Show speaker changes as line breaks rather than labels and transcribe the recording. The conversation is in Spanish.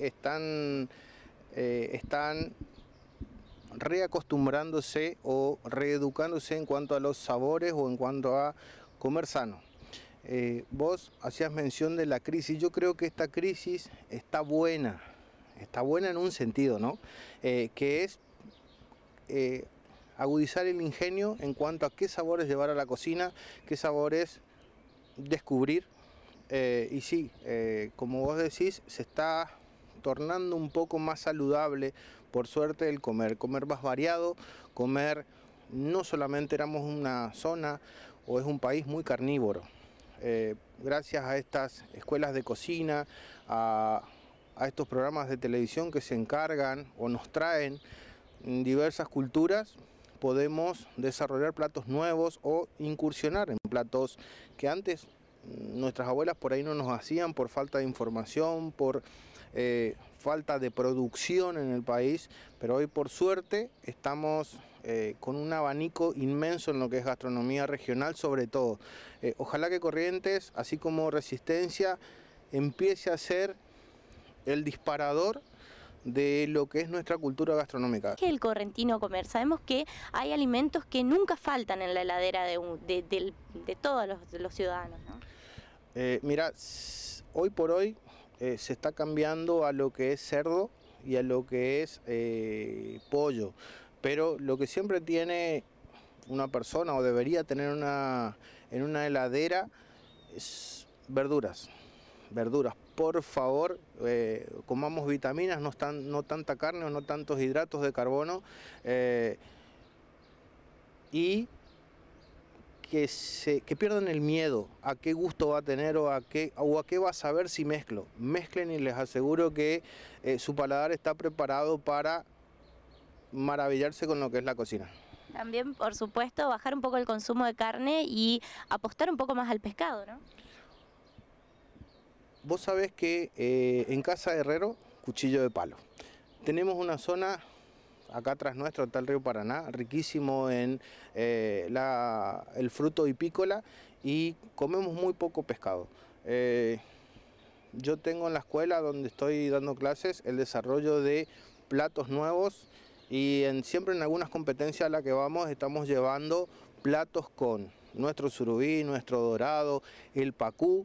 están, eh, están reacostumbrándose o reeducándose en cuanto a los sabores o en cuanto a comer sano. Eh, vos hacías mención de la crisis, yo creo que esta crisis está buena, está buena en un sentido, ¿no? Eh, que es agudizar el ingenio en cuanto a qué sabores llevar a la cocina, qué sabores descubrir. y sí, como vos decís, se está tornando un poco más saludable, por suerte, el comer. Comer más variado, comer no solamente éramos una zona o es un país muy carnívoro. Eh, gracias a estas escuelas de cocina, a estos programas de televisión que se encargan o nos traen diversas culturas, podemos desarrollar platos nuevos o incursionar en platos que antes nuestras abuelas por ahí no nos hacían por falta de información, por eh, falta de producción en el país, pero hoy por suerte estamos eh, con un abanico inmenso en lo que es gastronomía regional sobre todo. Eh, ojalá que Corrientes, así como Resistencia, empiece a ser el disparador de lo que es nuestra cultura gastronómica. ¿Qué
es el correntino comer? Sabemos que hay alimentos que nunca faltan en la heladera de, todos los, ciudadanos.
mira, hoy por hoy eh, se está cambiando a lo que es cerdo y a lo que es eh, pollo. Pero lo que siempre tiene una persona o debería tener una, en una heladera es verduras. Verduras, por favor, eh, comamos vitaminas, no, no tanta carne o no tantos hidratos de carbono. y que, se, que pierdan el miedo a qué gusto va a tener o a qué, o a qué va a saber si mezclo. Mezclen y les aseguro que eh, su paladar está preparado para maravillarse con lo que es la cocina.
También, por supuesto, bajar un poco el consumo de carne y apostar un poco más al pescado, ¿no?
Vos sabés que eh, en Casa Herrero, cuchillo de palo. Tenemos una zona Acá atrás nuestro está el río Paraná, riquísimo en eh, el fruto y pícola y comemos muy poco pescado. Eh, yo tengo en la escuela donde estoy dando clases el desarrollo de platos nuevos y siempre en algunas competencias a las que vamos estamos llevando platos con nuestro surubí, nuestro dorado, el pacú.